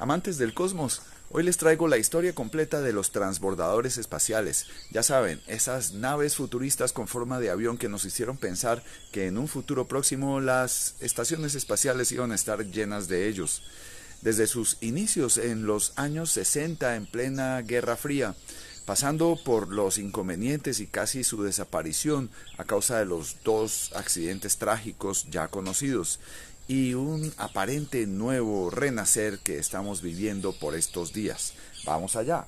Amantes del cosmos, hoy les traigo la historia completa de los transbordadores espaciales. Ya saben, esas naves futuristas con forma de avión que nos hicieron pensar que en un futuro próximo las estaciones espaciales iban a estar llenas de ellos. Desde sus inicios en los años 60 en plena Guerra Fría, pasando por los inconvenientes y casi su desaparición a causa de los dos accidentes trágicos ya conocidos, y un aparente nuevo renacer que estamos viviendo por estos días. Vamos allá.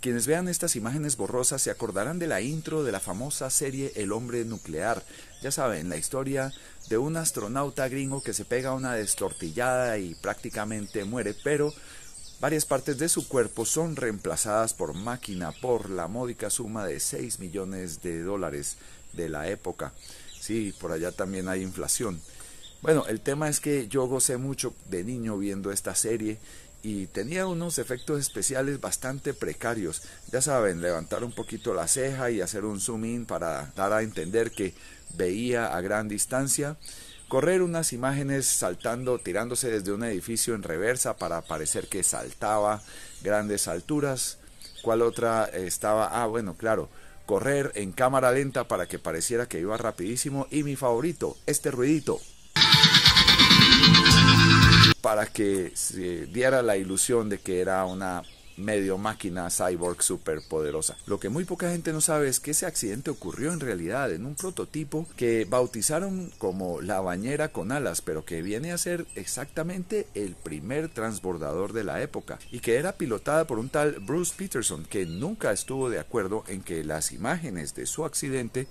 Quienes vean estas imágenes borrosas se acordarán de la intro de la famosa serie El hombre nuclear. Ya saben, la historia de un astronauta gringo que se pega una destortillada y prácticamente muere, pero Varias partes de su cuerpo son reemplazadas por máquina por la módica suma de 6 millones de dólares de la época. Sí, por allá también hay inflación. Bueno, el tema es que yo gocé mucho de niño viendo esta serie y tenía unos efectos especiales bastante precarios. Ya saben, levantar un poquito la ceja y hacer un zoom in para dar a entender que veía a gran distancia correr unas imágenes saltando, tirándose desde un edificio en reversa para parecer que saltaba grandes alturas. ¿Cuál otra eh, estaba? Ah, bueno, claro, correr en cámara lenta para que pareciera que iba rapidísimo. Y mi favorito, este ruidito. Para que se diera la ilusión de que era una medio máquina cyborg superpoderosa. Lo que muy poca gente no sabe es que ese accidente ocurrió en realidad en un prototipo que bautizaron como la bañera con alas, pero que viene a ser exactamente el primer transbordador de la época y que era pilotada por un tal Bruce Peterson que nunca estuvo de acuerdo en que las imágenes de su accidente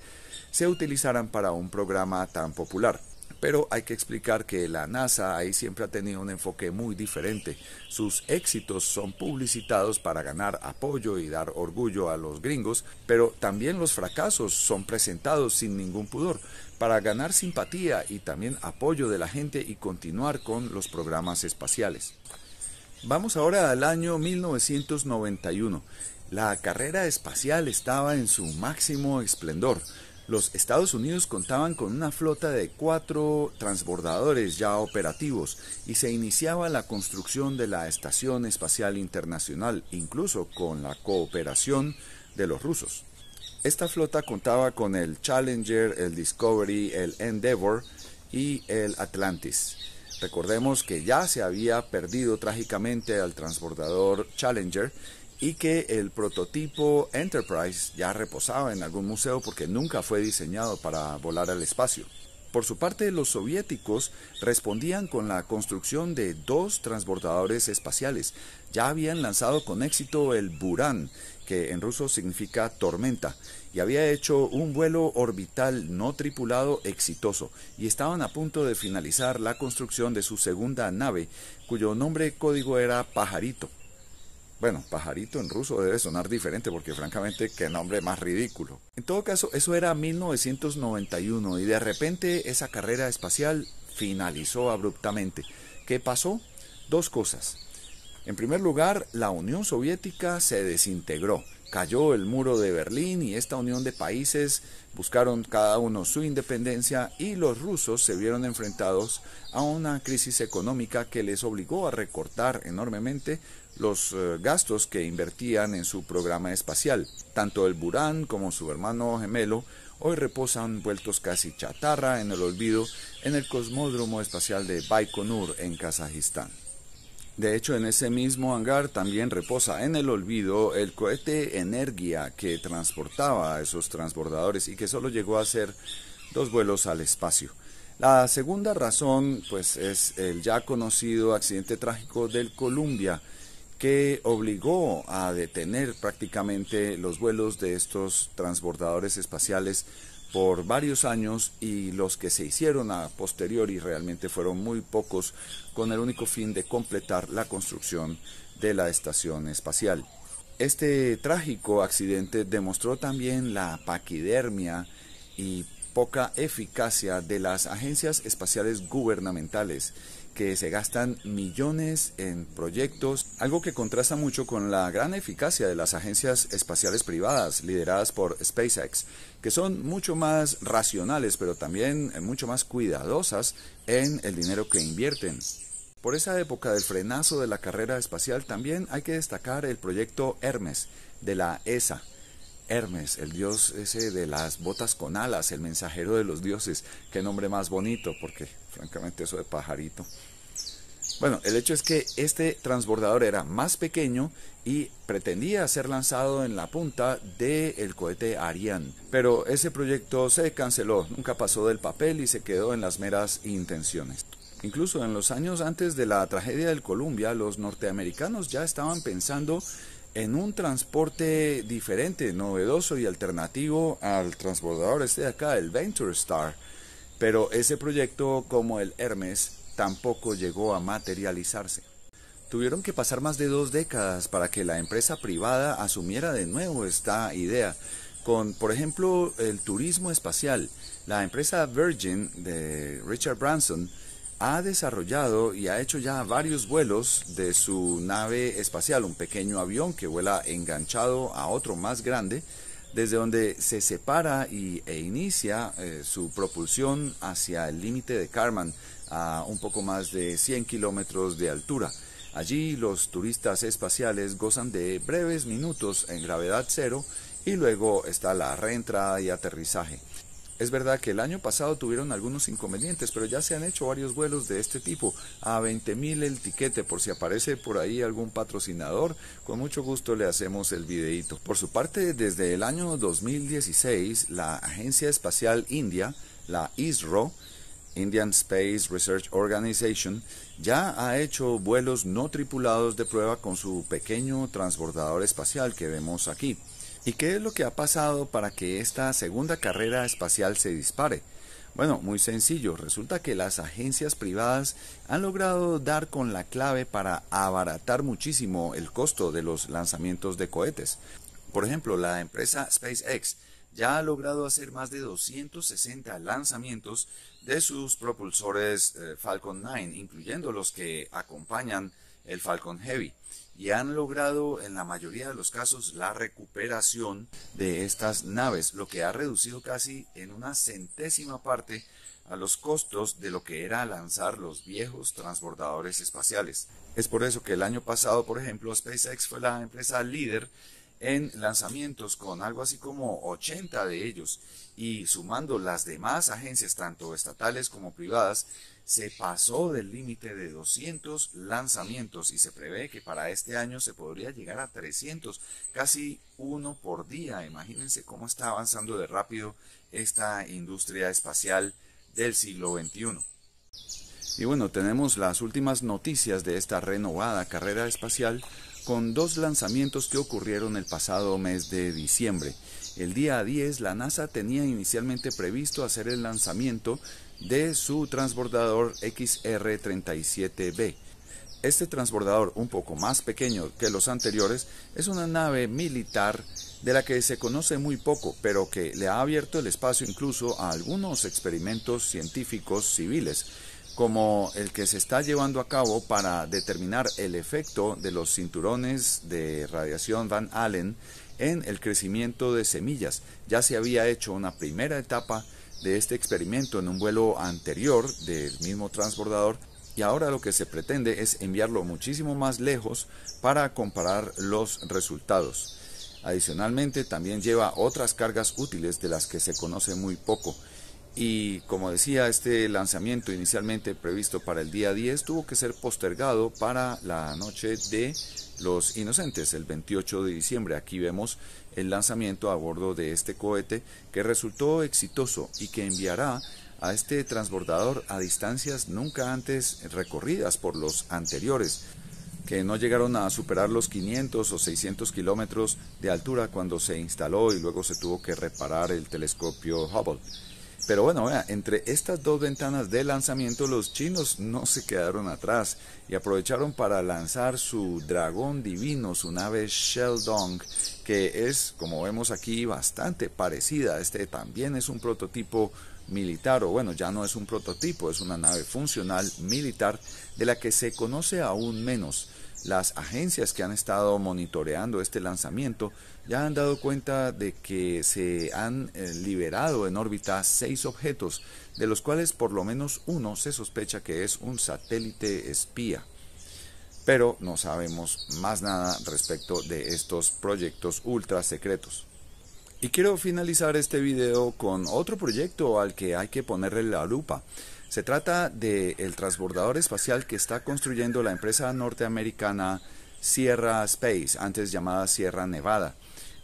se utilizaran para un programa tan popular pero hay que explicar que la NASA ahí siempre ha tenido un enfoque muy diferente. Sus éxitos son publicitados para ganar apoyo y dar orgullo a los gringos, pero también los fracasos son presentados sin ningún pudor para ganar simpatía y también apoyo de la gente y continuar con los programas espaciales. Vamos ahora al año 1991. La carrera espacial estaba en su máximo esplendor los Estados Unidos contaban con una flota de cuatro transbordadores ya operativos y se iniciaba la construcción de la Estación Espacial Internacional, incluso con la cooperación de los rusos. Esta flota contaba con el Challenger, el Discovery, el Endeavour y el Atlantis. Recordemos que ya se había perdido trágicamente al transbordador Challenger y que el prototipo Enterprise ya reposaba en algún museo porque nunca fue diseñado para volar al espacio. Por su parte, los soviéticos respondían con la construcción de dos transbordadores espaciales. Ya habían lanzado con éxito el Burán, que en ruso significa tormenta, y había hecho un vuelo orbital no tripulado exitoso, y estaban a punto de finalizar la construcción de su segunda nave, cuyo nombre código era Pajarito. Bueno, pajarito en ruso debe sonar diferente porque francamente qué nombre más ridículo. En todo caso, eso era 1991 y de repente esa carrera espacial finalizó abruptamente. ¿Qué pasó? Dos cosas. En primer lugar, la Unión Soviética se desintegró cayó el muro de Berlín y esta unión de países buscaron cada uno su independencia y los rusos se vieron enfrentados a una crisis económica que les obligó a recortar enormemente los eh, gastos que invertían en su programa espacial. Tanto el Burán como su hermano gemelo hoy reposan vueltos casi chatarra en el olvido en el cosmódromo espacial de Baikonur en Kazajistán. De hecho, en ese mismo hangar también reposa en el olvido el cohete Energía que transportaba a esos transbordadores y que solo llegó a hacer dos vuelos al espacio. La segunda razón, pues, es el ya conocido accidente trágico del Columbia que obligó a detener prácticamente los vuelos de estos transbordadores espaciales por varios años y los que se hicieron a posteriori realmente fueron muy pocos con el único fin de completar la construcción de la estación espacial. Este trágico accidente demostró también la paquidermia y poca eficacia de las agencias espaciales gubernamentales que se gastan millones en proyectos, algo que contrasta mucho con la gran eficacia de las agencias espaciales privadas lideradas por SpaceX, que son mucho más racionales pero también eh, mucho más cuidadosas en el dinero que invierten. Por esa época del frenazo de la carrera espacial también hay que destacar el proyecto Hermes de la ESA, Hermes, el dios ese de las botas con alas, el mensajero de los dioses. Qué nombre más bonito, porque francamente eso de pajarito. Bueno, el hecho es que este transbordador era más pequeño y pretendía ser lanzado en la punta del cohete Ariane, pero ese proyecto se canceló, nunca pasó del papel y se quedó en las meras intenciones. Incluso en los años antes de la tragedia del Columbia, los norteamericanos ya estaban pensando en un transporte diferente, novedoso y alternativo al transbordador este de acá, el Venture Star. Pero ese proyecto, como el Hermes, tampoco llegó a materializarse. Tuvieron que pasar más de dos décadas para que la empresa privada asumiera de nuevo esta idea, con, por ejemplo, el turismo espacial. La empresa Virgin de Richard Branson ha desarrollado y ha hecho ya varios vuelos de su nave espacial, un pequeño avión que vuela enganchado a otro más grande, desde donde se separa y, e inicia eh, su propulsión hacia el límite de Karman, a un poco más de 100 kilómetros de altura. Allí los turistas espaciales gozan de breves minutos en gravedad cero y luego está la reentrada y aterrizaje. Es verdad que el año pasado tuvieron algunos inconvenientes, pero ya se han hecho varios vuelos de este tipo. A 20.000 el tiquete, por si aparece por ahí algún patrocinador, con mucho gusto le hacemos el videíto. Por su parte, desde el año 2016, la Agencia Espacial India, la ISRO, Indian Space Research Organization, ya ha hecho vuelos no tripulados de prueba con su pequeño transbordador espacial que vemos aquí. ¿Y qué es lo que ha pasado para que esta segunda carrera espacial se dispare? Bueno, muy sencillo, resulta que las agencias privadas han logrado dar con la clave para abaratar muchísimo el costo de los lanzamientos de cohetes. Por ejemplo, la empresa SpaceX ya ha logrado hacer más de 260 lanzamientos de sus propulsores eh, Falcon 9, incluyendo los que acompañan el Falcon Heavy y han logrado en la mayoría de los casos la recuperación de estas naves, lo que ha reducido casi en una centésima parte a los costos de lo que era lanzar los viejos transbordadores espaciales. Es por eso que el año pasado, por ejemplo, SpaceX fue la empresa líder en lanzamientos con algo así como 80 de ellos y sumando las demás agencias, tanto estatales como privadas, se pasó del límite de 200 lanzamientos y se prevé que para este año se podría llegar a 300, casi uno por día. Imagínense cómo está avanzando de rápido esta industria espacial del siglo XXI. Y bueno, tenemos las últimas noticias de esta renovada carrera espacial con dos lanzamientos que ocurrieron el pasado mes de diciembre. El día 10 la NASA tenía inicialmente previsto hacer el lanzamiento de su transbordador XR-37B. Este transbordador, un poco más pequeño que los anteriores, es una nave militar de la que se conoce muy poco, pero que le ha abierto el espacio incluso a algunos experimentos científicos civiles, como el que se está llevando a cabo para determinar el efecto de los cinturones de radiación Van Allen en el crecimiento de semillas. Ya se había hecho una primera etapa de este experimento en un vuelo anterior del mismo transbordador y ahora lo que se pretende es enviarlo muchísimo más lejos para comparar los resultados. Adicionalmente también lleva otras cargas útiles de las que se conoce muy poco. Y como decía, este lanzamiento inicialmente previsto para el día 10 tuvo que ser postergado para la noche de los inocentes, el 28 de diciembre. Aquí vemos el lanzamiento a bordo de este cohete que resultó exitoso y que enviará a este transbordador a distancias nunca antes recorridas por los anteriores, que no llegaron a superar los 500 o 600 kilómetros de altura cuando se instaló y luego se tuvo que reparar el telescopio Hubble. Pero bueno, entre estas dos ventanas de lanzamiento los chinos no se quedaron atrás y aprovecharon para lanzar su dragón divino, su nave Sheldong, que es, como vemos aquí, bastante parecida. Este también es un prototipo militar, o bueno, ya no es un prototipo, es una nave funcional militar de la que se conoce aún menos las agencias que han estado monitoreando este lanzamiento ya han dado cuenta de que se han eh, liberado en órbita seis objetos, de los cuales por lo menos uno se sospecha que es un satélite espía. Pero no sabemos más nada respecto de estos proyectos ultra secretos. Y quiero finalizar este video con otro proyecto al que hay que ponerle la lupa. Se trata del transbordador espacial que está construyendo la empresa norteamericana Sierra Space, antes llamada Sierra Nevada.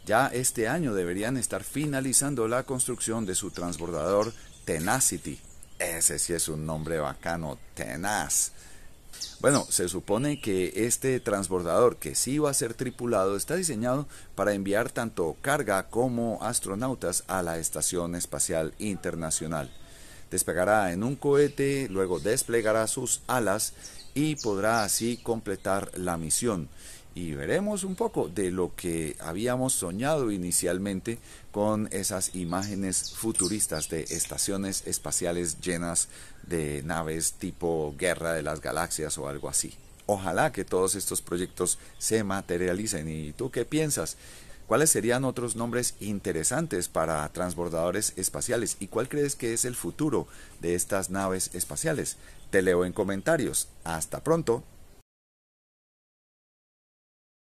Ya este año deberían estar finalizando la construcción de su transbordador Tenacity. Ese sí es un nombre bacano, Tenaz. Bueno, se supone que este transbordador, que sí va a ser tripulado, está diseñado para enviar tanto carga como astronautas a la Estación Espacial Internacional despegará en un cohete, luego desplegará sus alas y podrá así completar la misión. Y veremos un poco de lo que habíamos soñado inicialmente con esas imágenes futuristas de estaciones espaciales llenas de naves tipo Guerra de las Galaxias o algo así. Ojalá que todos estos proyectos se materialicen. ¿Y tú qué piensas? ¿Cuáles serían otros nombres interesantes para transbordadores espaciales? ¿Y cuál crees que es el futuro de estas naves espaciales? Te leo en comentarios. Hasta pronto.